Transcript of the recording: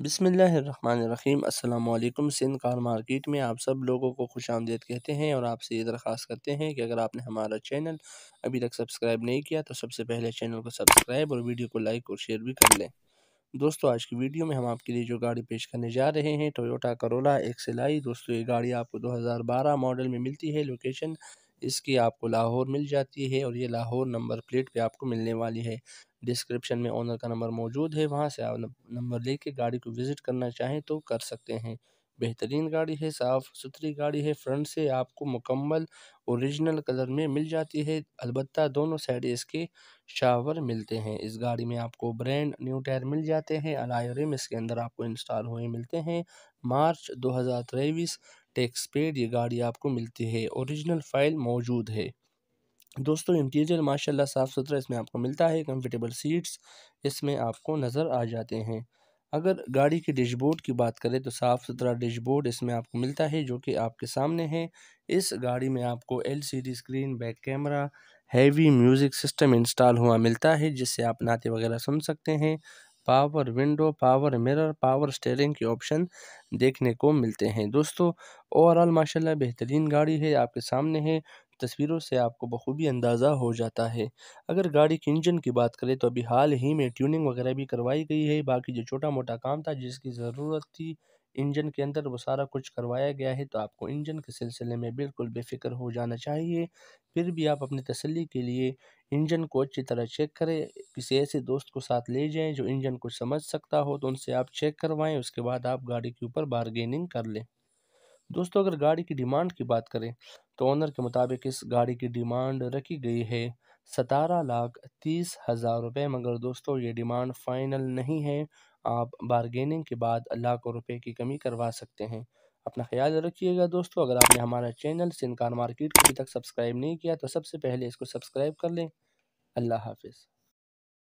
बिसमीम् अल्लाम Sindh car market में आप सब लोगों को खुश आमदेद कहते हैं और आपसे ये दरख्वास्त करते हैं कि अगर आपने हमारा चैनल अभी तक सब्सक्राइब नहीं किया तो सबसे पहले चैनल को सब्सक्राइब और वीडियो को लाइक और शेयर भी कर लें दोस्तों आज की वीडियो में हम आपके लिए जो गाड़ी पेश करने जा रहे हैं टोयोटा करोला एक सिलाई दोस्तों ये गाड़ी आपको बारह मॉडल में मिलती है लोकेशन इसकी आपको लाहौर मिल जाती है और ये लाहौर नंबर प्लेट पे आपको मिलने वाली है डिस्क्रिप्शन में ओनर का नंबर मौजूद है वहाँ से आप नंबर लेके गाड़ी को विज़िट करना चाहें तो कर सकते हैं बेहतरीन गाड़ी है साफ़ सुथरी गाड़ी है फ्रंट से आपको मुकम्मल ओरिजिनल कलर में मिल जाती है अलबत् दोनों साइड इसके शावर मिलते हैं इस गाड़ी में आपको ब्रांड न्यू टायर मिल जाते हैं अलायरम इसके अंदर आपको इंस्टॉल हुए मिलते हैं मार्च दो हज़ार तेईस टेक्सपेड पेड ये गाड़ी आपको मिलती है ओरिजिनल फाइल मौजूद है दोस्तों इंटीरियर माशाल्लाह साफ़ सुथरा इसमें आपको मिलता है कंफर्टेबल सीट्स इसमें आपको नज़र आ जाते हैं अगर गाड़ी के डैशबोर्ड की बात करें तो साफ़ सुथरा डैशबोर्ड इसमें आपको मिलता है जो कि आपके सामने है इस गाड़ी में आपको LCD screen back camera heavy music system install हुआ मिलता है जिससे आप नाते वगैरह सुन सकते हैं power window power mirror power steering के ऑप्शन देखने को मिलते हैं दोस्तों ओवरऑल माशाल्लाह बेहतरीन गाड़ी है आपके सामने है तस्वीरों से आपको बखूबी अंदाज़ा हो जाता है अगर गाड़ी के इंजन की बात करें तो अभी हाल ही में ट्यूनिंग वगैरह भी करवाई गई है बाकी जो छोटा मोटा काम था जिसकी ज़रूरत थी इंजन के अंदर वो सारा कुछ करवाया गया है तो आपको इंजन के सिलसिले में बिल्कुल बेफिक्र हो जाना चाहिए फिर भी आप अपनी तसली के लिए इंजन को अच्छी तरह चेक करें किसी ऐसे दोस्त को साथ ले जाएं जो इंजन को समझ सकता हो तो उनसे आप चेक करवाएं उसके बाद आप गाड़ी के ऊपर बारगेनिंग कर लें दोस्तों अगर गाड़ी की डिमांड की बात करें तो ऑनर के मुताबिक इस गाड़ी की डिमांड रखी गई है सतारह लाख तीस हज़ार रुपये मगर दोस्तों ये डिमांड फाइनल नहीं है आप बारगेनिंग के बाद लाखों रुपए की कमी करवा सकते हैं अपना ख्याल रखिएगा दोस्तों अगर आपने हमारा चैनल सिंकार मार्केट को अभी तक सब्सक्राइब नहीं किया तो सबसे पहले इसको सब्सक्राइब कर लें अल्लाह हाफिज़